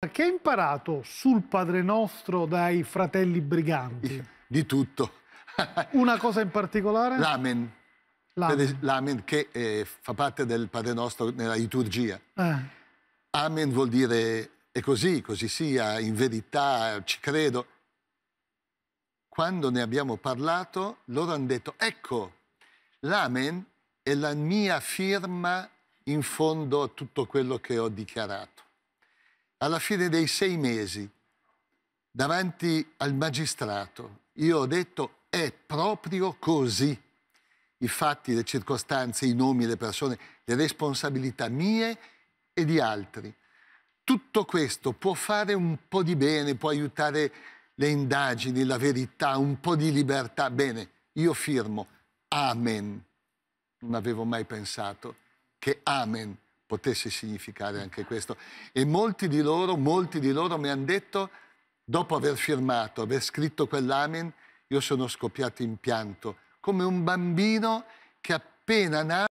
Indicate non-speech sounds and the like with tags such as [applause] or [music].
Che hai imparato sul Padre Nostro dai fratelli briganti? [laughs] Di tutto. [laughs] Una cosa in particolare? L'amen. L'amen, che eh, fa parte del Padre Nostro nella liturgia. Eh. Amen vuol dire è così, così sia, in verità, ci credo. Quando ne abbiamo parlato, loro hanno detto, ecco, l'amen è la mia firma in fondo a tutto quello che ho dichiarato alla fine dei sei mesi, davanti al magistrato, io ho detto è proprio così. I fatti, le circostanze, i nomi, le persone, le responsabilità mie e di altri. Tutto questo può fare un po' di bene, può aiutare le indagini, la verità, un po' di libertà. Bene, io firmo. Amen. Non avevo mai pensato che Amen potesse significare anche questo. E molti di loro, molti di loro mi hanno detto, dopo aver firmato, aver scritto quell'amen, io sono scoppiato in pianto, come un bambino che appena nato